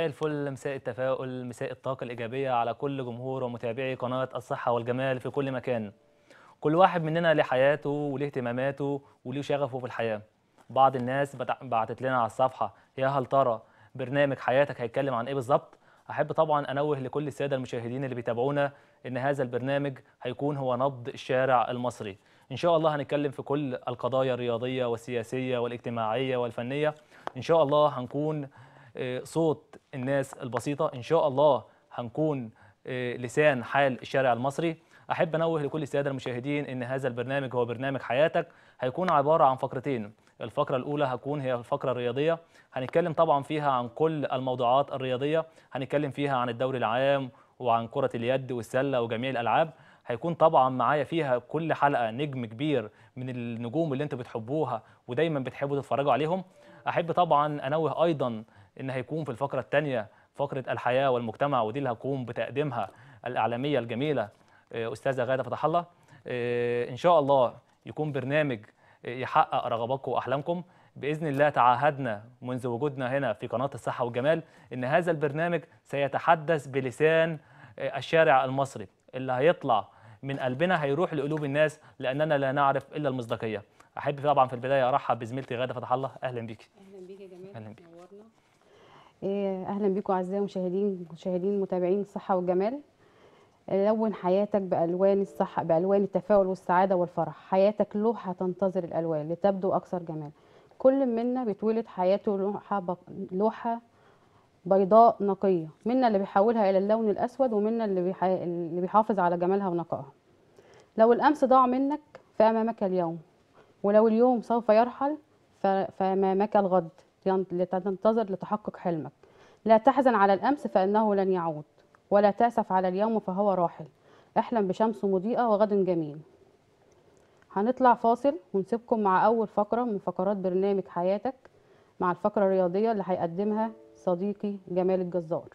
مساء الفل مساء التفاؤل مساء الطاقة الإيجابية على كل جمهور ومتابعي قناة الصحة والجمال في كل مكان كل واحد مننا له حياته وله اهتماماته وله شغفه في الحياة بعض الناس بعتت لنا على الصفحة يا هل ترى برنامج حياتك هيتكلم عن إيه بالظبط أحب طبعا أنوه لكل السادة المشاهدين اللي بيتابعونا إن هذا البرنامج هيكون هو نبض الشارع المصري إن شاء الله هنتكلم في كل القضايا الرياضية والسياسية والاجتماعية والفنية إن شاء الله هنكون آه، صوت الناس البسيطه ان شاء الله هنكون آه، لسان حال الشارع المصري احب انوه لكل الساده المشاهدين ان هذا البرنامج هو برنامج حياتك هيكون عباره عن فقرتين الفقره الاولى هتكون هي الفقره الرياضيه هنتكلم طبعا فيها عن كل الموضوعات الرياضيه هنتكلم فيها عن الدوري العام وعن كره اليد والسله وجميع الالعاب هيكون طبعا معايا فيها كل حلقه نجم كبير من النجوم اللي انتوا بتحبوها ودايما بتحبوا تتفرجوا عليهم احب طبعا انوه ايضا ان هيكون في الفقره الثانيه فقره الحياه والمجتمع ودي اللي هقوم بتقديمها الاعلاميه الجميله آه، استاذه غاده فتح الله آه، ان شاء الله يكون برنامج يحقق رغباتكم واحلامكم باذن الله تعهدنا منذ وجودنا هنا في قناه الصحه والجمال ان هذا البرنامج سيتحدث بلسان آه، الشارع المصري اللي هيطلع من قلبنا هيروح لقلوب الناس لاننا لا نعرف الا المصداقيه احب طبعا في البدايه ارحب بزميلتي غاده فتح الله اهلا بيكي إيه، اهلا بيكم اعزائي المشاهدين مشاهدين متابعين الصحه والجمال لون حياتك بالوان الصحه بالوان التفاؤل والسعاده والفرح حياتك لوحه تنتظر الالوان لتبدو اكثر جمال كل منا بيتولد حياته لوحه بق... لوحه بيضاء نقيه منا اللي بيحولها الى اللون الاسود ومنا اللي, بيح... اللي بيحافظ على جمالها ونقائها لو الامس ضاع منك فامامك اليوم ولو اليوم سوف يرحل ف... فامامك الغد لتنتظر لتحقق حلمك لا تحزن على الأمس فإنه لن يعود ولا تأسف على اليوم فهو راحل احلم بشمس مضيئة وغد جميل هنطلع فاصل ونسيبكم مع أول فقرة من فقرات برنامج حياتك مع الفقرة الرياضية اللي هيقدمها صديقي جمال الجزار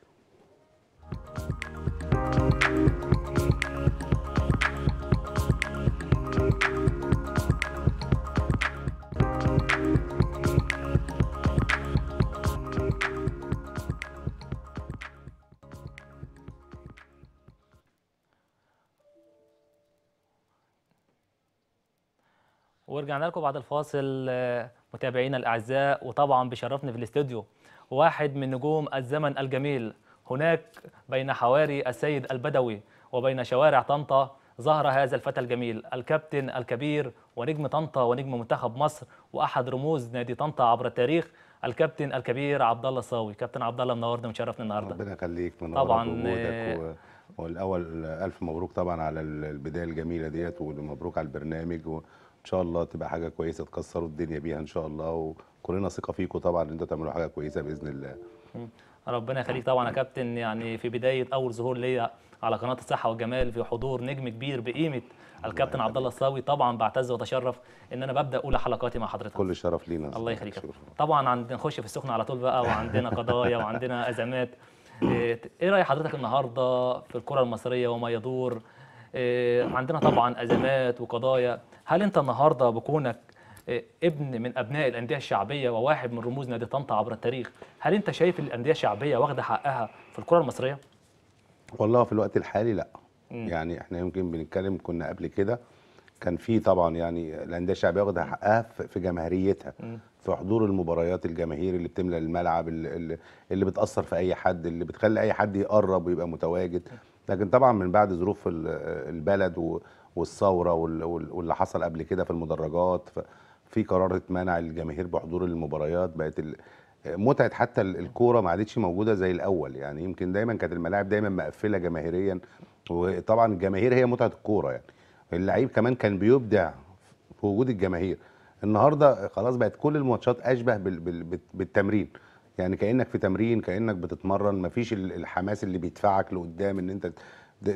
ورجعنا لكم بعد الفاصل آه، متابعينا الاعزاء وطبعا بيشرفني في الاستوديو واحد من نجوم الزمن الجميل هناك بين حواري السيد البدوي وبين شوارع طنطا ظهر هذا الفتى الجميل الكابتن الكبير ونجم طنطا ونجم منتخب مصر واحد رموز نادي طنطا عبر التاريخ الكابتن الكبير عبد الله الصاوي كابتن عبد الله منورنا ومشرفنا النهارده ربنا يخليك منور طبعا آه، والاول آه، الف مبروك طبعا على البدايه الجميله ديت ومبروك على البرنامج ان شاء الله تبقى حاجه كويسه تكسروا الدنيا بيها ان شاء الله وكلنا ثقه فيكم طبعا ان انتوا تعملوا حاجه كويسه باذن الله ربنا يخليك طبعا يا كابتن يعني في بدايه اول ظهور ليا على قناه الصحه والجمال في حضور نجم كبير بقيمه الكابتن عبد الله الصاوي طبعا بعتز واتشرف ان انا ببدا اولى حلقاتي مع حضرتك كل الشرف لينا الله يخليك طبعا عندنا نخش في السخنه على طول بقى وعندنا قضايا وعندنا ازمات ايه, إيه راي حضرتك النهارده في الكره المصريه وما يدور آه، عندنا طبعا ازمات وقضايا هل انت النهارده بكونك آه، ابن من ابناء الانديه الشعبيه وواحد من رموز نادي طنطا عبر التاريخ هل انت شايف الانديه الشعبيه واخده حقها في الكره المصريه والله في الوقت الحالي لا م. يعني احنا يمكن بنتكلم كنا قبل كده كان في طبعا يعني الانديه الشعبيه واخده حقها في جماهيريتها في حضور المباريات الجماهير اللي بتملى الملعب اللي, اللي بتاثر في اي حد اللي بتخلي اي حد يقرب ويبقى متواجد لكن طبعا من بعد ظروف البلد والثوره واللي حصل قبل كده في المدرجات في قرار اتمنع الجماهير بحضور المباريات بقت متعه حتى الكوره ما عادتش موجوده زي الاول يعني يمكن دايما كانت الملاعب دايما مقفله جماهيريا وطبعا الجماهير هي متعه الكوره يعني اللعيب كمان كان بيبدع في وجود الجماهير النهارده خلاص بقت كل الماتشات اشبه بالتمرين يعني كانك في تمرين كانك بتتمرن مفيش الحماس اللي بيدفعك لقدام ان انت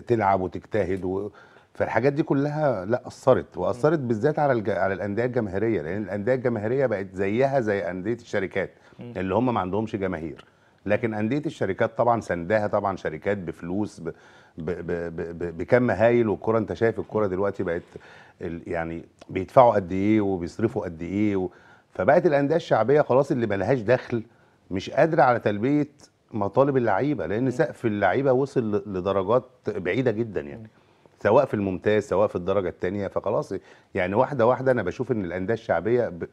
تلعب وتجتهد و... فالحاجات دي كلها لا اثرت واثرت بالذات على الج... على الانديه الجماهيريه لان الانديه الجماهيريه بقت زيها زي انديه الشركات اللي هم ما عندهمش جماهير لكن انديه الشركات طبعا سندها طبعا شركات بفلوس ب... ب... ب... ب... بكم هايل والكره انت شايف الكره دلوقتي بقت ال... يعني بيدفعوا قد ايه وبيصرفوا قد ايه و... فبقت الانديه الشعبيه خلاص اللي ملهاش دخل مش قادره على تلبيه مطالب اللعيبه لان سقف اللعيبه وصل لدرجات بعيده جدا يعني سواء في الممتاز سواء في الدرجه الثانيه فخلاص يعني واحده واحده انا بشوف ان الانديه الشعبيه ب...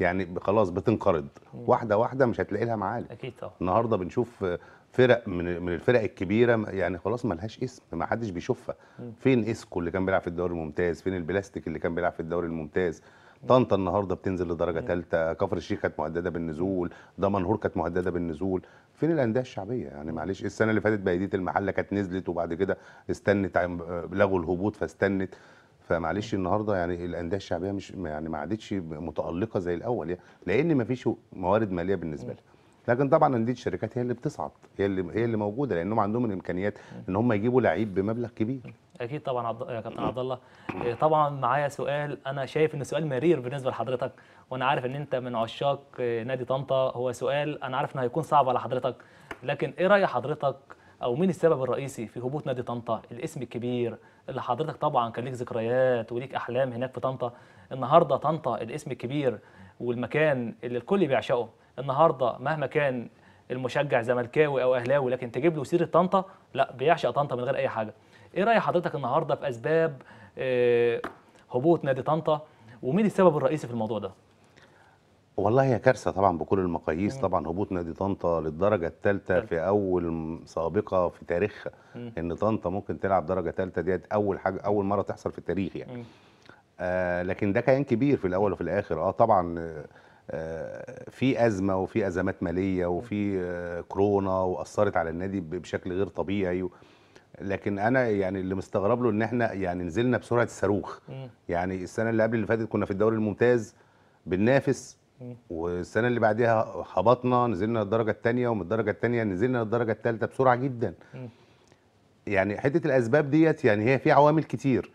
يعني خلاص بتنقرض واحده واحده مش هتلاقي لها معالج اكيد طبعا النهارده بنشوف فرق من من الفرق الكبيره يعني خلاص ما لهاش اسم ما حدش بيشوفها فين اسكو اللي كان بيلعب في الدوري الممتاز فين البلاستيك اللي كان بيلعب في الدوري الممتاز طنطا النهارده بتنزل لدرجه ثالثه كفر الشيخ كانت مهدده بالنزول دمنهور كانت مهدده بالنزول فين الانديه الشعبيه يعني معلش السنه اللي فاتت بايديه المحله كانت نزلت وبعد كده استنت آه، لغوا الهبوط فاستنت فمعلش النهارده يعني الانديه الشعبيه مش يعني ما عادتش متالقه زي الاول يعني لان ما فيش موارد ماليه بالنسبه لها لكن طبعا انديه الشركات هي اللي بتصعد هي اللي هي اللي موجوده لانهم عندهم الامكانيات ان هم يجيبوا لعيب بمبلغ كبير اكيد طبعا عبد... يا كابتن عبد الله إيه، طبعا معايا سؤال انا شايف ان سؤال مرير بالنسبه لحضرتك وانا عارف ان انت من عشاق إيه، نادي طنطا هو سؤال انا عارف انه هيكون صعب على حضرتك لكن ايه راي حضرتك او مين السبب الرئيسي في هبوط نادي طنطا الاسم الكبير اللي حضرتك طبعا كان ليك ذكريات وليك احلام هناك في طنطا النهارده طنطا الاسم الكبير والمكان اللي الكل بيعشقه النهارده مهما كان المشجع زملكاوي او اهلاوي لكن تجيب له سيره طنطا لا بيعشق طنطا من غير اي حاجه ايه راي حضرتك النهارده في اسباب آه، هبوط نادي طنطا ومين السبب الرئيسي في الموضوع ده والله هي كارثه طبعا بكل المقاييس مم. طبعا هبوط نادي طنطا للدرجه الثالثه في اول سابقه في تاريخها ان طنطا ممكن تلعب درجه ثالثه ديت اول حاجه اول مره تحصل في التاريخ يعني آه لكن ده كيان كبير في الاول وفي الاخر اه طبعا آه في ازمه وفي ازمات ماليه وفي آه كورونا واثرت على النادي بشكل غير طبيعي لكن انا يعني اللي مستغرب له ان احنا يعني نزلنا بسرعه الصاروخ يعني السنه اللي قبل اللي فاتت كنا في الدوري الممتاز بننافس والسنه اللي بعدها هبطنا نزلنا للدرجه الثانيه ومن الدرجه الثانيه نزلنا للدرجه الثالثه بسرعه جدا يعني حته الاسباب ديت يعني هي في عوامل كتير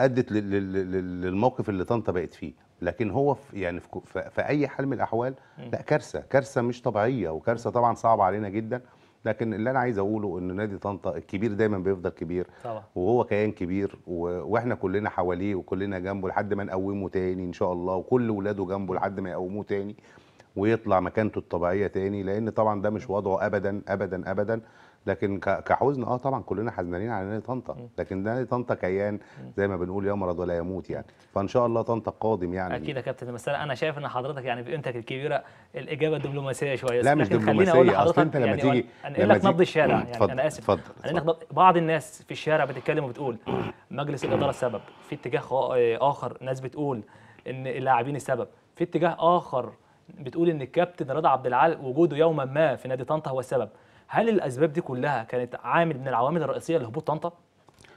ادت للموقف اللي طنطا بقت فيه لكن هو يعني في يعني في اي حال من الاحوال لا كارثه كارثه مش طبيعيه وكارثه طبعا صعبه علينا جدا لكن اللي انا عايز اقوله ان نادي طنطا الكبير دايما بيفضل كبير طبعا. وهو كيان كبير و... واحنا كلنا حواليه وكلنا جنبه لحد ما نقومه تاني ان شاء الله وكل ولاده جنبه لحد ما يقوموه تاني ويطلع مكانته الطبيعيه تاني لان طبعا ده مش وضعه ابدا ابدا ابدا لكن كحزن اه طبعا كلنا حزنانين على نادي طنطا لكن نادي طنطا كيان زي ما بنقول يمرض ولا يموت يعني فان شاء الله طنطا قادم يعني اكيد يا كابتن بس انا شايف ان حضرتك يعني بقيمتك الكبيره الاجابه دبلوماسيه شويه لا مش دبلوماسيه اصل انت لما يعني تيجي انقل لك نبض الشارع يعني فضل انا اسف اتفضل بعض الناس في الشارع بتتكلم وبتقول مجلس الاداره السبب في اتجاه آه، اخر ناس بتقول ان اللاعبين السبب في اتجاه اخر بتقول ان الكابتن رضا عبد العال وجوده يوما ما في نادي طنطا هو السبب هل الاسباب دي كلها كانت عامل من العوامل الرئيسيه لهبوط طنطا؟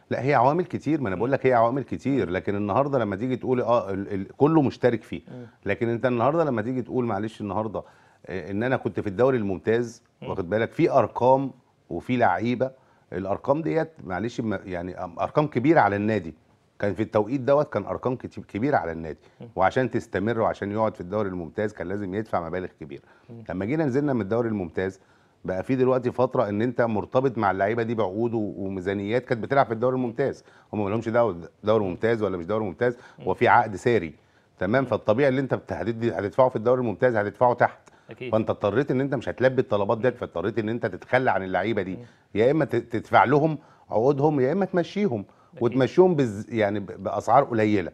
لا هي عوامل كتير ما انا بقول لك هي عوامل كتير لكن النهارده لما تيجي تقول اه ال ال كله مشترك فيه لكن انت النهارده لما تيجي تقول معلش النهارده آه، ان انا كنت في الدوري الممتاز واخد بالك في ارقام وفي لعيبه الارقام ديت معلش يعني ارقام كبيره على النادي كان في التوقيت دوت كان ارقام كبيره على النادي وعشان تستمر وعشان يقعد في الدوري الممتاز كان لازم يدفع مبالغ كبيره لما جينا نزلنا من الدوري الممتاز بقى في دلوقتي فتره ان انت مرتبط مع اللعيبه دي بعقود وميزانيات كانت بتلعب في الدوري الممتاز هم ما لهمش دوري ممتاز ولا مش دوري ممتاز هو في عقد ساري تمام فالطبيعي اللي انت هتدفعه في الدوري الممتاز هتدفعه تحت أكيد. فانت اضطريت ان انت مش هتلبي الطلبات ديت فاضطريت ان انت تتخلى عن اللعيبه دي يا اما تدفع لهم عقودهم يا اما تمشيهم أكيد. وتمشيهم بز يعني باسعار قليله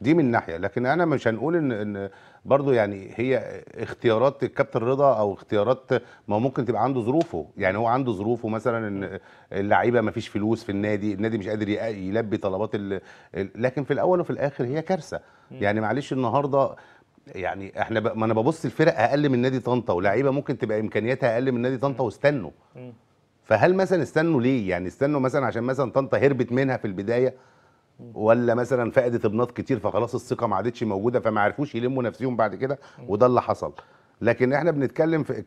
دي من ناحيه لكن انا مش هنقول ان ان برضو يعني هي اختيارات الكابتن رضا او اختيارات ما ممكن تبقى عنده ظروفه يعني هو عنده ظروفه مثلا ان اللعيبه ما فيش فلوس في النادي النادي مش قادر يلبي طلبات ال... لكن في الاول وفي الاخر هي كارثه يعني معلش النهارده يعني احنا ب... ما انا ببص الفرق اقل من نادي طنطا ولاعيبه ممكن تبقى امكانياتها اقل من نادي طنطا واستنوا فهل مثلا استنوا ليه يعني استنوا مثلا عشان مثلا طنطا هربت منها في البدايه ولا مثلا فقدت ابنات كتير فخلاص الثقه ما عادتش موجوده فما عرفوش يلموا نفسهم بعد كده وده اللي حصل لكن احنا بنتكلم في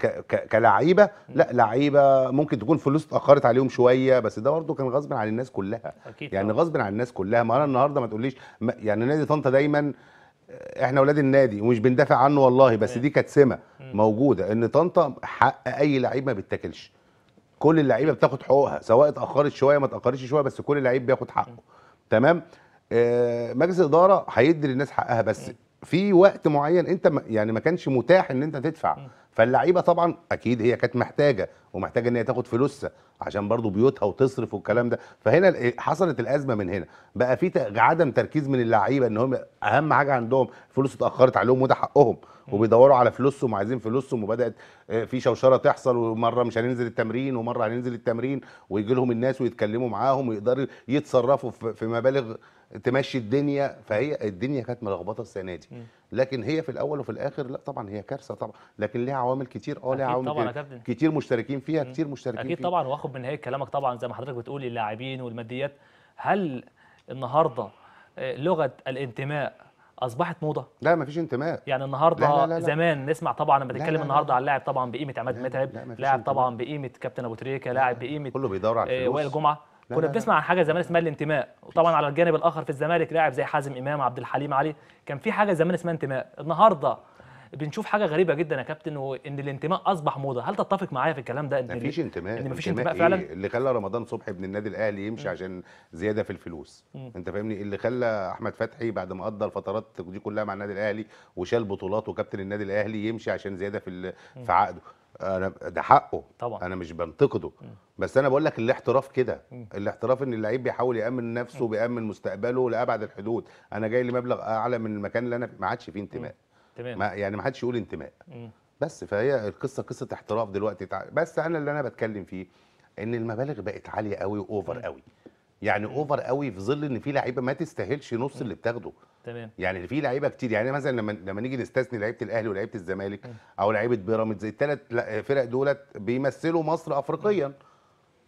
كلعيبه لا لعيبه ممكن تكون فلوس اتاخرت عليهم شويه بس ده برده كان غصب عن الناس كلها أكيد يعني غصب عن الناس كلها ما انا النهارده ما تقوليش يعني نادي طنطا دايما احنا اولاد النادي ومش بندافع عنه والله بس دي كانت سمه موجوده ان طنطا حق اي لعيب ما بيتاكلش كل اللعيبه بتاخد حقوقها سواء اتاخرت شويه ما اتاخرتش شويه بس كل لعيب بياخد حقه تمام آه مجلس الاداره هيدي للناس حقها بس في وقت معين انت يعني ما كانش متاح ان انت تدفع فاللعيبه طبعا اكيد هي كانت محتاجه ومحتاجه ان هي تاخد فلوسها عشان برضو بيوتها وتصرف والكلام ده فهنا حصلت الازمه من هنا بقى في عدم تركيز من اللعيبه ان هم اهم حاجه عندهم فلوس اتاخرت عليهم وده حقهم وبيدوروا على فلوسهم وعايزين فلوسهم وبدات آه، في شوشره تحصل ومره مش هننزل التمرين ومره هننزل التمرين ويجي لهم الناس ويتكلموا معاهم ويقدروا يتصرفوا في مبالغ تمشي الدنيا فهي الدنيا كانت ملخبطه السنه دي لكن هي في الاول وفي الاخر لا طبعا هي كارثه طبعا لكن ليها عوامل كتير اه ليها عوامل كتير, كتير مشتركين فيها كتير مشتركين اكيد فيها. طبعا واخد من نهايه كلامك طبعا زي ما حضرتك بتقول اللاعبين والماديات هل النهارده آه، لغه الانتماء اصبحت موضه لا مفيش انتماء يعني النهارده لا لا لا زمان نسمع طبعا لما بنتكلم النهارده على اللاعب طبعا بقيمه عماد متعب لاعب طبعا بقيمه كابتن ابو تريكه لاعب بقيمه كله بيدور على آه، الفلوس وائل جمعه كنا بنسمع عن حاجه زمان اسمها الانتماء وطبعا على الجانب الاخر في الزمالك لاعب زي حازم امام عبد الحليم علي كان في حاجه زمان اسمها انتماء النهارده بنشوف حاجه غريبه جدا يا كابتن وان الانتماء اصبح موضه هل تتفق معايا في الكلام ده ان مفيش انتماء ان مفيش انتماء, انتماء إيه؟ فعلا إيه؟ اللي خلى رمضان صبحي ابن النادي الاهلي يمشي م. عشان زياده في الفلوس م. انت فاهمني اللي خلى احمد فتحي بعد ما قضى الفترات دي كلها مع النادي الاهلي وشال بطولات وكابتن النادي الاهلي يمشي عشان زياده في في عقده انا ده حقه طبعا انا مش بنتقده بس انا بقول لك الاحتراف كده الاحتراف ان اللعيب بيحاول يامن نفسه بيامن مستقبله لابعد الحدود انا جاي لي مبلغ اعلى من المكان اللي انا ما عادش فيه انتماء تمام يعني ما حدش يقول انتماء بس فهي القصه قصه احتراف دلوقتي بس انا اللي انا بتكلم فيه ان المبالغ بقت عاليه قوي واوفر قوي يعني اوفر قوي في ظل ان في لعيبه ما تستاهلش نص اللي بتاخده تمام يعني في لعيبه كتير يعني مثلا لما لما نيجي نستثني لعيبه الاهلي ولعيبه الزمالك او لعيبه بيراميدز الثلاث فرق دولت بيمثلوا مصر افريقيا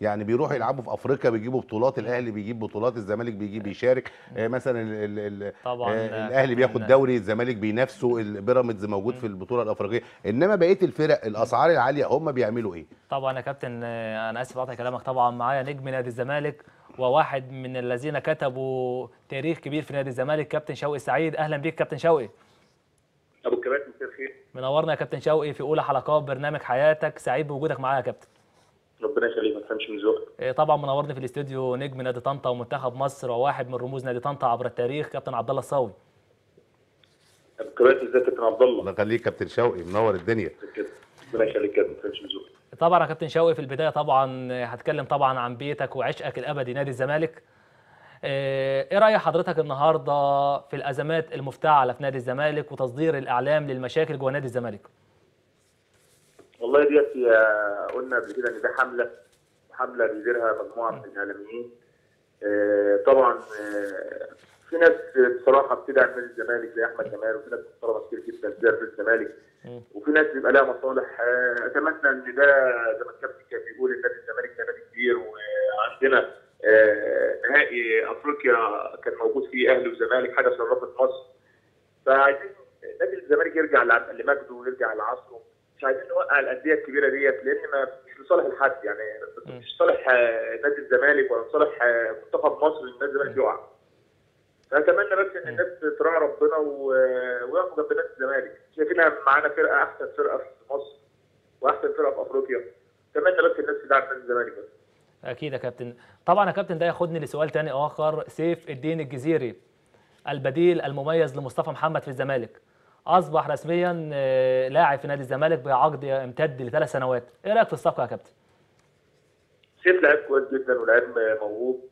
يعني بيروحوا يلعبوا في افريقيا بيجيبوا بطولات الاهلي بيجيب بطولات الزمالك بيجيب بيشارك آه، مثلا مثلا الـ الـ طبعا آه، آه، الاهلي بياخد دوري الزمالك بينافسه البيراميدز موجود في البطوله الافريقيه انما بقيه الفرق الاسعار العاليه هم بيعملوا ايه طبعا يا كابتن انا اسف على كلامك طبعا معايا نجم نادي الزمالك وواحد من الذين كتبوا تاريخ كبير في نادي الزمالك كابتن شوقي سعيد اهلا بيك كابتن شوقي ابو الكبات مساء الخير منورنا يا كابتن شوقي في اولى حلقات برنامج حياتك سعيد بوجودك معايا يا كابتن ربنا يخليك ما تفهمش من ذوقك إيه، طبعا منورني في الاستوديو نجم نادي طنطا ومنتخب مصر وواحد من رموز نادي طنطا عبر التاريخ كابتن عبد الله الصاوي ابو الكبات ازيك يا كابتن عبد الله الله يخليك كابتن شوقي منور الدنيا ربنا يخليك طبعا يا كابتن شوقي في البدايه طبعا آه، هتكلم طبعا عن بيتك وعشقك الابدي نادي الزمالك آه، ايه راي حضرتك النهارده في الازمات المفتعله في نادي الزمالك وتصدير الاعلام للمشاكل جوه نادي الزمالك والله ديت قلنا قبل كده ان ده حمله حمله بيديرها مجموعه من الاعلاميين آه، طبعا في ناس بصراحه بتدعم نادي الزمالك زي احمد جمال وفي ناس محترمه كتير جدا زي نادي الزمالك وفي ناس بيبقى لها مصالح آه، اتمنى ان ده زي ما الكابتن كان بيقول ان نادي الزمالك ده نادي كبير وعندنا آه، نهائي افريقيا كان موجود فيه اهلي وزمالك حاجه شرفت مصر فعايزين نادي الزمالك يرجع لمجده ويرجع لعصره مش عايزين نوقع الانديه الكبيره ديت لان ما مش لصالح الحد يعني مش لصالح آه، نادي الزمالك ولا لصالح منتخب مصر ان نادي الزمالك يقع اتمنى بس ان الناس تراعي ربنا ويقفوا جنب نادي الزمالك شايفينها معانا فرقه احسن فرقه في مصر واحسن فرقه في افريقيا اتمنى بس الناس تدعم نادي الزمالك بس اكيد يا كابتن طبعا يا كابتن ده ياخدني لسؤال تاني اخر سيف الدين الجزيري البديل المميز لمصطفى محمد في الزمالك اصبح رسميا آه، لاعب في نادي الزمالك بعقد امتد لثلاث سنوات ايه رايك في الصفقه يا كابتن سيف لعيب كويس جدا ولعيب موهوب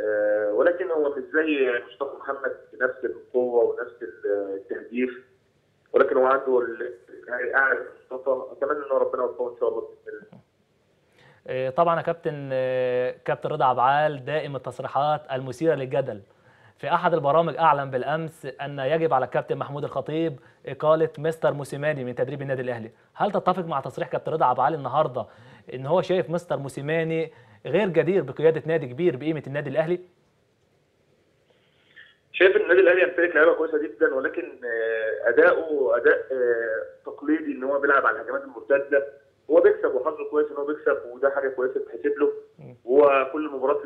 آه، ولكن هو مش زي مصطفى محمد بنفس القوه ونفس التهديف ولكن هو عنده يعني اعلى مصطفى اتمنى ان ربنا يوفقه ان شاء الله باذن الله آه، طبعا يا كابتن آه، كابتن رضا عبعال دائم التصريحات المثيره للجدل في احد البرامج اعلن بالامس ان يجب على الكابتن محمود الخطيب اقاله مستر موسيماني من تدريب النادي الاهلي هل تتفق مع تصريح كابتن رضا عبعال النهارده ان هو شايف مستر موسيماني غير جدير بقياده نادي كبير بقيمه النادي الاهلي؟ شايف ان النادي الاهلي يمتلك لعيبه كويسه جدا ولكن آه، اداؤه اداء آه، تقليدي ان هو بيلعب على الهجمات المرتده هو بيكسب وحظه كويس ان هو بيكسب وده حاجه كويسه تتحسب له وهو كل المباريات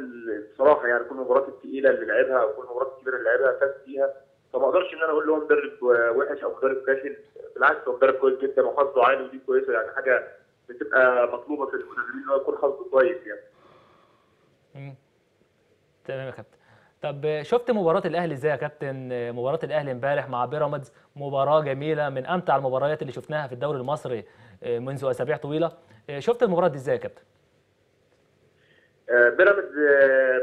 بصراحه يعني كل المباريات الثقيله اللي لعبها وكل المباريات الكبيره اللي لعبها فاز فيها فما اقدرش ان انا اقول له هو مدرب آه، وحش او مدرب فاشل بالعكس هو مدرب كويس جدا وحظه عالي ودي كويسه يعني حاجه بتبقى مطلوبه في المدربين ان هو يكون حظه كويس يعني تمام يا كابتن طب شفت مباراه الاهلي ازاي يا كابتن مباراه الاهلي امبارح مع بيراميدز مباراه جميله من امتع المباريات اللي شفناها في الدوري المصري آه، منذ اسابيع طويله آه، شفت المباراه دي ازاي يا كابتن آه، بيراميدز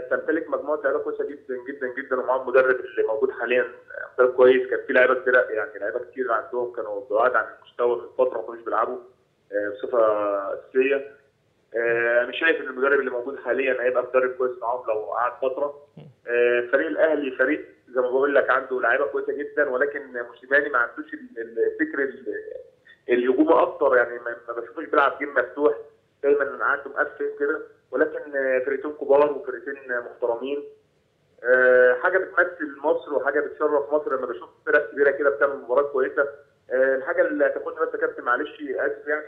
بتمتلك مجموعه لعيبه كويسه جدا جدا جدا ومعاهم المدرب اللي موجود حاليا مدرب كويس كان في لعيبه كتير يعني لعيبه كتير عندهم كانوا بعاد عن المستوى من فتره ما كانوش بيلعبوا بصفه اساسيه آه، انا شايف ان المدرب اللي موجود حاليا هيبقى مدرب كويس معاهم لو قعد فتره آه، فريق الاهلي فريق زي ما بقول لك عنده لعيبه كويسه جدا ولكن موسيماني ما عندوش الفكر الهجوم اكتر يعني ما بشوفوش بيلعب جيم مفتوح دايما عنده مقفل كده ولكن فرقتين كبار وفرقتين محترمين آه، حاجه بتمثل مصر وحاجه بتشرف مصر لما بشوف فرق كبيره كده بتعمل مباراه كويسه الحاجه اللي هتاخدني بس كابتن معلش اسف يعني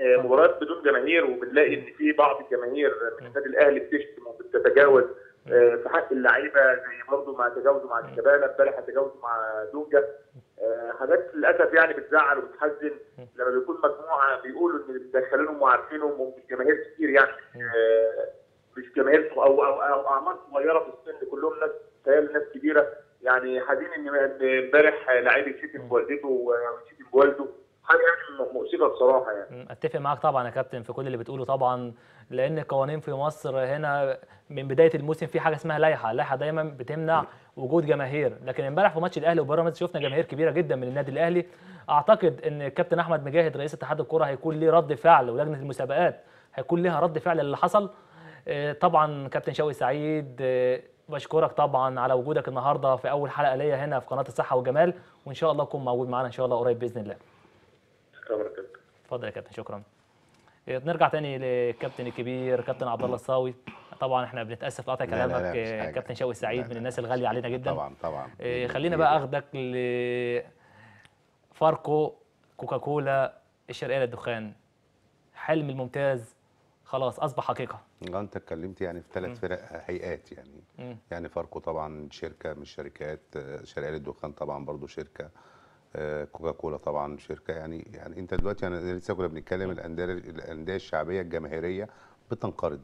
آه، مباريات بدون جماهير وبنلاقي ان في بعض الجماهير آه، من النادي الاهلي بتشتم وبتتجاوز آه، في حق اللعيبه زي برضه ما تجاوزوا مع الشباب امبارح تجاوزوا مع دونجا حاجات للاسف يعني بتزعل وبتحزن لما بيكون مجموعه بيقولوا ان مدخلينهم وعارفينهم ومش جماهير كتير يعني مش جماهير او او او اعمار صغيره في السن كلهم ناس تخيل ناس كبيره يعني حزين ان امبارح لعيب يشتم بوالدته ويشتم بوالده حاجه يعني مؤسفه بصراحه يعني اتفق معاك طبعا يا كابتن في كل اللي بتقوله طبعا لان القوانين في مصر هنا من بدايه الموسم في حاجه اسمها لائحه اللائحه دايما بتمنع وجود جماهير لكن امبارح في ماتش الاهلي وبيراميدز شفنا جماهير كبيره جدا من النادي الاهلي اعتقد ان الكابتن احمد مجاهد رئيس اتحاد الكره هيكون ليه رد فعل ولجنه المسابقات هيكون ليها رد فعل اللي حصل آه، طبعا كابتن شوقي سعيد آه، بشكرك طبعا على وجودك النهارده في اول حلقه ليا هنا في قناه الصحه والجمال وان شاء الله تكون موجود معانا ان شاء الله قريب باذن الله وبركاته اتفضل يا كابتن شكرا إيه، نرجع تاني للكابتن الكبير كابتن عبد الله الصاوي طبعا احنا بنتاسف قطع كلامك إيه، كابتن شوقي سعيد من الناس الغاليه علينا جدا طبعا طبعا إيه، خلينا بقى اخدك لفاركو كوكاكولا الشرقيه للدخان حلم الممتاز خلاص اصبح حقيقه انت اتكلمت يعني في ثلاث فرق آه، هيئات يعني م. يعني فاركو طبعا شركه من الشركات آه، شرقيه للدخان طبعا برضو شركه آه، كوكا كولا طبعا شركه يعني يعني انت دلوقتي انا لسه كنا بنتكلم الانديه الانديه الشعبيه الجماهيريه بتنقرض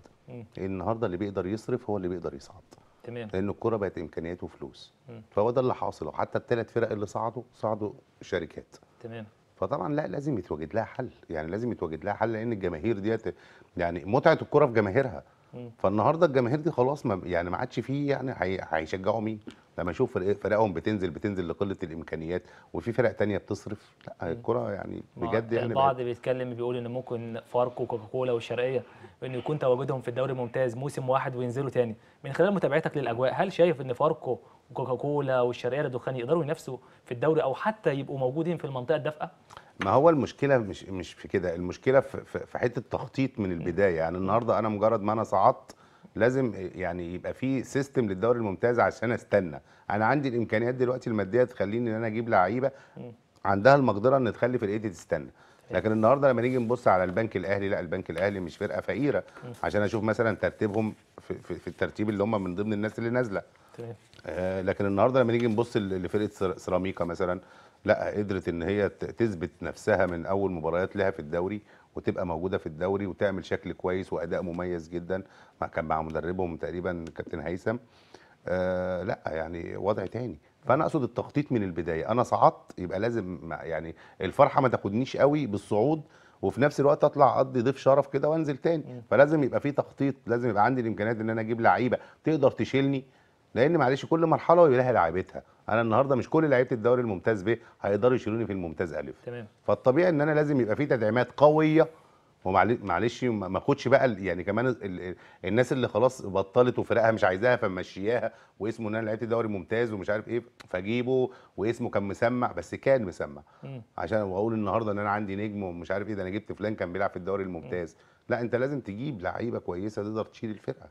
النهارده اللي بيقدر يصرف هو اللي بيقدر يصعد تمام لان الكوره بقت امكانيات وفلوس فهو ده اللي حاصل وحتى الثلاث فرق اللي صعدوا صعدوا شركات تمام فطبعا لا لازم يتواجد لها حل يعني لازم يتواجد لها حل لان الجماهير ديت يعني متعه الكوره في جماهيرها فالنهارده الجماهير دي خلاص ما يعني ما عادش فيه يعني هيشجعوا مين لما فرق فرقهم بتنزل بتنزل لقله الامكانيات وفي فرق تانية بتصرف لا الكره يعني بجد يعني البعض بيتكلم بيقول ان ممكن فاركو وكوكاكولا والشرقيه ان يكون تواجدهم في الدوري ممتاز موسم واحد وينزلوا تاني من خلال متابعتك للاجواء هل شايف ان فاركو وكوكاكولا والشرقيه الدخان يقدروا ينافسوا في الدوري او حتى يبقوا موجودين في المنطقه الدافئه ما هو المشكله مش مش في كده المشكله في, في حته تخطيط من البدايه يعني النهارده انا مجرد ما انا صعدت لازم يعني يبقى في سيستم للدوري الممتاز عشان استنى انا عندي الامكانيات دلوقتي الماديه تخليني ان انا اجيب لعيبه عندها المقدره ان تخلي فرقتي تستنى إيه. لكن النهارده لما نيجي نبص على البنك الاهلي لا البنك الاهلي مش فرقه فقيره عشان اشوف مثلا ترتيبهم في, في, في الترتيب اللي هم من ضمن الناس اللي نازله آه، لكن النهارده لما نيجي نبص لفرقه سيراميكا مثلا لا قدرت ان هي تثبت نفسها من اول مباريات لها في الدوري وتبقى موجوده في الدوري وتعمل شكل كويس واداء مميز جدا مع كان مع مدربهم تقريبا كابتن هيثم آه، لا يعني وضع تاني فانا اقصد التخطيط من البدايه انا صعدت يبقى لازم يعني الفرحه ما تاخدنيش قوي بالصعود وفي نفس الوقت اطلع اقضي ضيف شرف كده وانزل تاني فلازم يبقى في تخطيط لازم يبقى عندي الامكانيات ان انا اجيب لعيبه تقدر تشيلني لان معلش كل مرحله ولها لعيبتها انا النهارده مش كل لعيبه الدوري الممتاز ب هيقدروا يشيلوني في الممتاز الف تمام فالطبيعي ان انا لازم يبقى في تدعيمات قويه ومعلش ما اخدش بقى يعني كمان الناس اللي خلاص بطلت وفرقها مش عايزاها فمشياها واسمه ان انا لعبت دوري ممتاز ومش عارف ايه فاجيبه واسمه كان مسمع بس كان مسمع مم. عشان واقول النهارده ان انا عندي نجم ومش عارف ايه ده انا جبت فلان كان بيلعب في الدوري الممتاز مم. لا انت لازم تجيب لعيبه كويسه تقدر تشيل الفرقه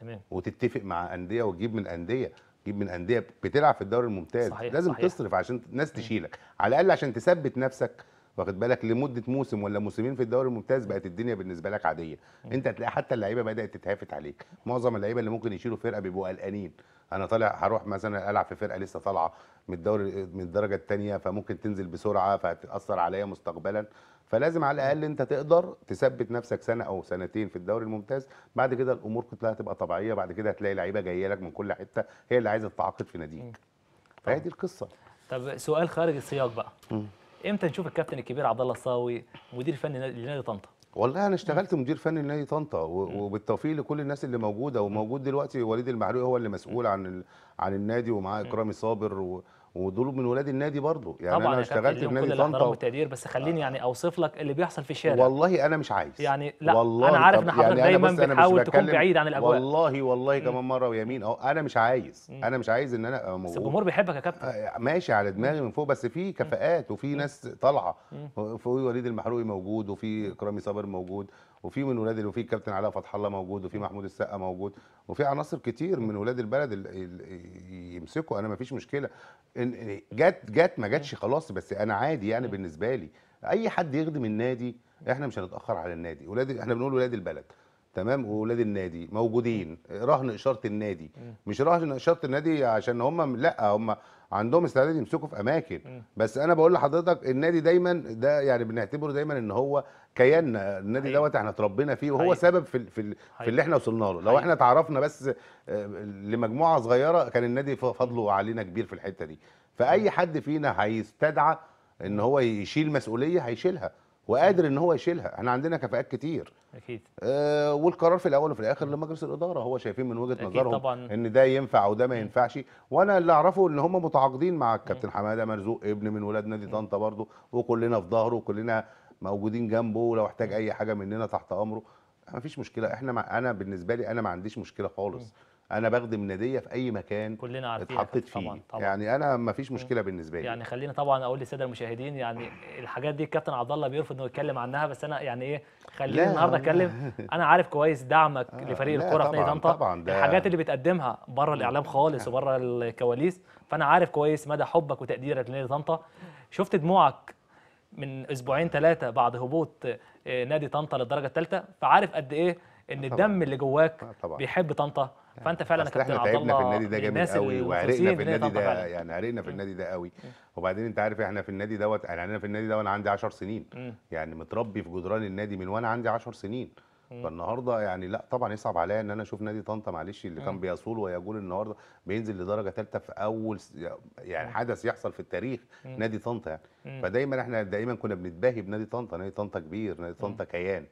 تمام وتتفق مع انديه وتجيب من انديه تجيب من انديه بتلعب في الدوري الممتاز صحيح لازم صحيح. تصرف عشان ناس تشيلك على الاقل عشان تثبت نفسك واخد بالك لمده موسم ولا موسمين في الدوري الممتاز بقت الدنيا بالنسبه لك عاديه انت هتلاقي حتى اللعيبه بدات تتهافت عليك معظم اللعيبه اللي ممكن يشيلوا فرقه بيبقوا قلقانين انا طالع هروح مثلا العب في فرقه لسه طالعه من الدوري من الدرجه الثانيه فممكن تنزل بسرعه فهتاثر عليا مستقبلا فلازم على الاقل انت تقدر تثبت نفسك سنه او سنتين في الدوري الممتاز بعد كده الامور كلها هتبقى طبيعيه بعد كده هتلاقي لعيبه جايه لك من كل حته هي اللي عايزه تتعاقد في ناديك فهي دي القصه طب سؤال خارج السياق بقى مم. امتى نشوف الكابتن الكبير عبد الله الصاوي مدير فني لنادي طنطا والله انا اشتغلت مدير فني لنادي طنطا وبالتوفيق لكل الناس اللي موجوده وموجود دلوقتي وليد المعروق هو اللي مسؤول عن عن النادي ومعاه اكرامي صابر ودول من ولاد النادي برضه يعني طبعا انا اشتغلت في نادي طنطا والتقدير بس خليني يعني اوصف لك اللي بيحصل في الشارع والله انا مش عايز يعني لا والله انا عارف ان حضرتك يعني دايما بتحاول تكون بعيد عن الاجواء والله والله كمان مره ويمين اهو انا مش عايز انا مش عايز ان انا بس الجمهور بيحبك يا كابتن آه، ماشي على دماغي من فوق بس في كفاءات وفي ناس طالعه في وليد المحروقي موجود وفي كرامي صابر موجود وفي من ولاد وفي الكابتن علاء فتح الله موجود وفي محمود السقا موجود وفي عناصر كتير من ولاد البلد اللي يمسكوا انا ما فيش مشكله جت جت ما جاتش خلاص بس انا عادي يعني بالنسبه لي اي حد يخدم النادي احنا مش هنتاخر على النادي ولاد احنا بنقول ولاد البلد تمام واولاد النادي موجودين رهن اشاره النادي مش رهن اشاره النادي عشان هم لا هم عندهم استعداد يمسكوا في اماكن بس انا بقول لحضرتك النادي دايما ده يعني بنعتبره دايما ان هو كياننا النادي أيوه. دوت احنا اتربينا فيه وهو حقيقة. أيوه. سبب في في, حقيقة. في أيوه. اللي احنا وصلنا له لو حقيقة. احنا تعرفنا بس آه، لمجموعه صغيره كان النادي فضله علينا كبير في الحته دي فاي حد فينا هيستدعى ان هو يشيل مسؤوليه هيشيلها وقادر ان هو يشيلها احنا عندنا كفاءات كتير اكيد آه والقرار في الاول وفي الاخر لمجلس الاداره هو شايفين من وجهه نظرهم طبعاً. ان ده ينفع وده ما ينفعش وانا اللي اعرفه ان هم متعاقدين مع الكابتن حماده مرزوق ابن من ولاد نادي طنطا برضه وكلنا في ظهره وكلنا موجودين جنبه ولو احتاج اي حاجه مننا تحت امره ما فيش مشكله احنا مع انا بالنسبه لي انا ما عنديش مشكله خالص انا بخدم ناديه في اي مكان كلنا عارفين اتحطيت فيه طبعا طبعا. يعني انا ما فيش مشكله بالنسبه لي يعني خلينا طبعا اقول للساده المشاهدين يعني الحاجات دي الكابتن عبد الله بيرفض انه يتكلم عنها بس انا يعني ايه خليني النهارده اتكلم انا عارف كويس دعمك آه لفريق الكره في نادي طنطا الحاجات اللي بتقدمها بره الاعلام خالص آه. وبره الكواليس فانا عارف كويس مدى حبك وتقديرك لنادي طنطا شفت دموعك من اسبوعين ثلاثه بعد هبوط آه، نادي طنطا للدرجه الثالثه فعارف قد ايه ان آه، الدم اللي جواك بيحب طنطا يعني. فانت فعلا كابتن عبد الله في النادي ده جامد قوي وعرقنا في النادي ده يعني عرقنا في النادي ده قوي وبعدين انت عارف احنا في النادي دوت يعني انا في النادي ده وانا عندي 10 سنين يعني متربي في جدران النادي من وانا عندي 10 سنين فالنهارده يعني لا طبعا يصعب عليا ان انا اشوف نادي طنطا معلش اللي كان بيصول ويقول النهارده بينزل لدرجه ثالثه في اول يعني حدث يحصل في التاريخ نادي طنطا يعني فدايما احنا دايما كنا بنتباهي بنادي طنطا نادي طنطا كبير نادي طنطا كيان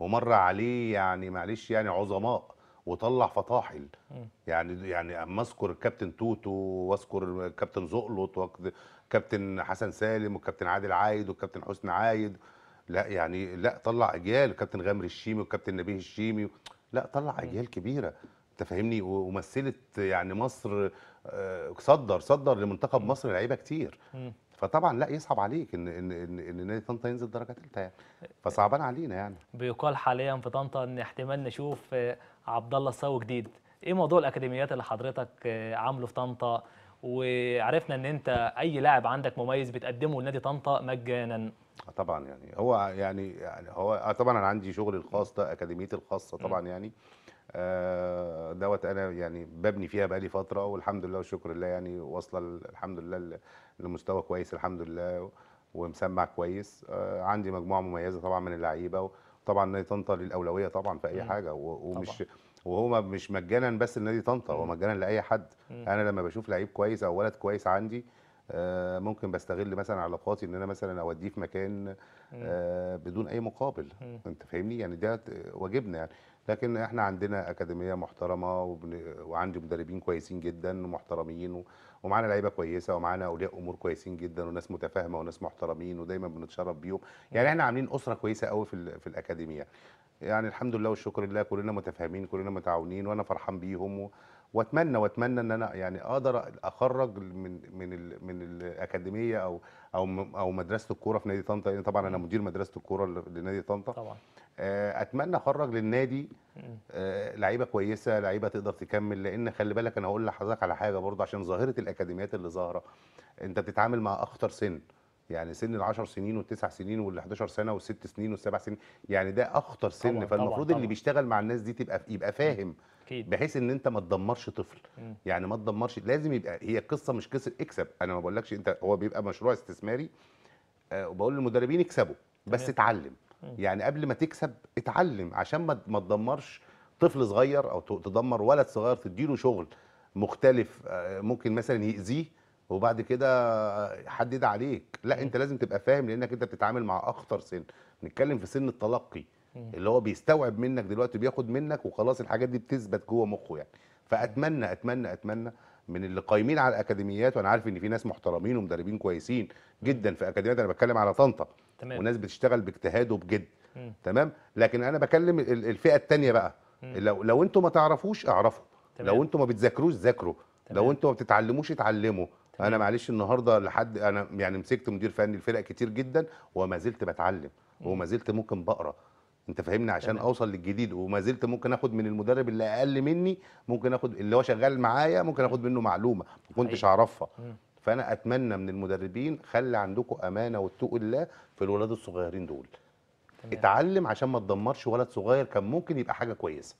ومر عليه يعني معلش يعني عظماء وطلع فطاحل يعني يعني اما اذكر كابتن توتو واذكر كابتن زقلط وكابتن حسن سالم وكابتن عادل عايد وكابتن حسن عايد لا يعني لا طلع اجيال كابتن غامر الشيمي وكابتن نبيه الشيمي لا طلع اجيال كبيره انت فاهمني ومثلت يعني مصر آه، صدر صدر لمنتخب مصر لعيبه كتير فطبعا لا يصعب عليك ان ان ان, إن نادي طنطا ينزل درجه ثالثه يعني فصعبان علينا يعني بيقال حاليا في طنطا ان احتمال نشوف عبد الله ساو جديد ايه موضوع الاكاديميات اللي حضرتك آه، عامله في طنطا وعرفنا ان انت اي لاعب عندك مميز بتقدمه لنادي طنطا مجانا آه، طبعا يعني هو يعني, يعني هو آه، طبعا انا عندي شغلي الخاص ده اكاديميتي الخاصه طبعا م. يعني آه دوت انا يعني ببني فيها بقالي فتره والحمد لله والشكر لله يعني واصله الحمد لله لمستوى كويس الحمد لله ومسمع كويس آه، عندي مجموعه مميزه طبعا من اللعيبه وطبعا نادي طنطا للاولويه طبعا في اي حاجه ومش وهو مش مجانا بس لنادي طنطا هو مجانا لاي حد انا لما بشوف لعيب كويس او ولد كويس عندي آه، ممكن بستغل مثلا علاقاتي ان انا مثلا اوديه في مكان آه، بدون اي مقابل انت فاهمني يعني ده واجبنا يعني لكن احنا عندنا اكاديميه محترمه وعندي مدربين كويسين جدا ومحترمين ومعانا لعيبه كويسه ومعانا اولياء امور كويسين جدا وناس متفاهمه وناس محترمين ودايما بنتشرف بيهم يعني احنا عاملين اسره كويسه قوي في, في الاكاديميه يعني الحمد لله والشكر لله كلنا متفاهمين كلنا متعاونين وانا فرحان بيهم و... واتمنى واتمنى ان انا يعني اقدر اخرج من من ال من الاكاديميه او او او مدرسه الكوره في نادي طنطا لان طبعا انا مدير مدرسه الكوره لنادي طنطا طبعا آه، اتمنى اخرج للنادي آه، لعيبه كويسه لعيبه تقدر تكمل لان خلي بالك انا هقول لحضرتك على حاجه برضه عشان ظاهره الاكاديميات اللي ظاهره انت بتتعامل مع اخطر سن يعني سن ال 10 سنين والتسع سنين وال 11 سنه والست سنين والسبع سنين يعني ده اخطر سن طبعًا فالمفروض طبعًا اللي بيشتغل مع الناس دي تبقى يبقى فاهم أكيد. بحيث ان انت ما تدمرش طفل م. يعني ما تدمرش لازم يبقى هي قصه مش قصه اكسب انا ما بقولكش انت هو بيبقى مشروع استثماري أه وبقول للمدربين اكسبوا بس اتعلم يعني قبل ما تكسب اتعلم عشان ما تدمرش طفل صغير او تدمر ولد صغير تديله شغل مختلف آه، ممكن مثلا يأذيه وبعد كده حد يدعي عليك لا انت لازم تبقى فاهم لانك انت بتتعامل مع اخطر سن نتكلم في سن التلقي اللي هو بيستوعب منك دلوقتي بياخد منك وخلاص الحاجات دي بتثبت جوه مخه يعني فاتمنى اتمنى اتمنى من اللي قايمين على الاكاديميات وانا عارف ان في ناس محترمين ومدربين كويسين جدا في اكاديميات انا بتكلم على طنطا تمام. وناس بتشتغل باجتهاد وبجد مم. تمام لكن انا بكلم الفئه الثانيه بقى مم. لو لو انتوا ما تعرفوش اعرفوا تمام. لو انتوا ما بتذاكروش ذاكروا لو انتوا ما بتتعلموش اتعلموا انا معلش النهارده لحد انا يعني مسكت مدير فني لفرق كتير جدا وما زلت بتعلم وما زلت ممكن بقرا انت فاهمني عشان تمام. اوصل للجديد وما زلت ممكن اخد من المدرب اللي اقل مني ممكن اخد اللي هو شغال معايا ممكن اخد منه معلومه ما كنتش اعرفها فانا اتمنى من المدربين خلي عندكم امانه واتقوا الله في الولاد الصغيرين دول تمام. اتعلم عشان ما تدمرش ولد صغير كان ممكن يبقى حاجه كويسه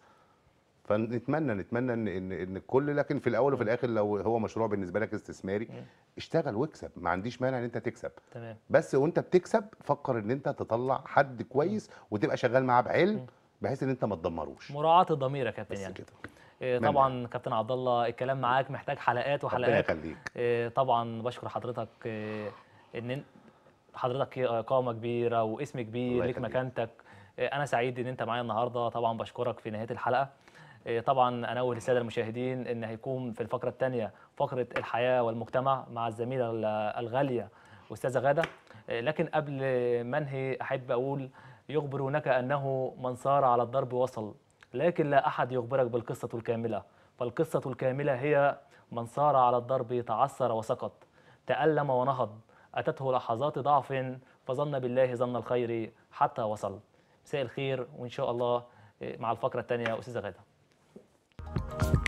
فنتمنى نتمنى ان ان, إن الكل لكن في الاول وفي الاخر لو هو مشروع بالنسبه لك استثماري اشتغل واكسب ما عنديش مانع ان انت تكسب تمام. بس وانت بتكسب فكر ان انت تطلع حد كويس وتبقى شغال معاه بعلم بحيث ان انت ما تدمروش مراعاه الضمير يا كابتن يعني كده. إيه، طبعا كابتن عبد الله الكلام معاك محتاج حلقات وحلقات يخليك إيه، طبعا بشكر حضرتك إيه، ان حضرتك قامه كبيره واسم كبير لك مكانتك انا سعيد ان انت معايا النهارده طبعا بشكرك في نهايه الحلقه طبعا انوه للساده المشاهدين ان هيكون في الفقره الثانيه فقره الحياه والمجتمع مع الزميله الغاليه استاذه غاده لكن قبل ما انهي احب اقول يخبرونك أنه من صار على الضرب وصل لكن لا أحد يخبرك بالقصة الكاملة فالقصة الكاملة هي من صار على الضرب تعثر وسقط تألم ونهض أتته لحظات ضعف فظن بالله ظن الخير حتى وصل مساء الخير وإن شاء الله إيه، مع الفقرة الثانية أستاذة غادة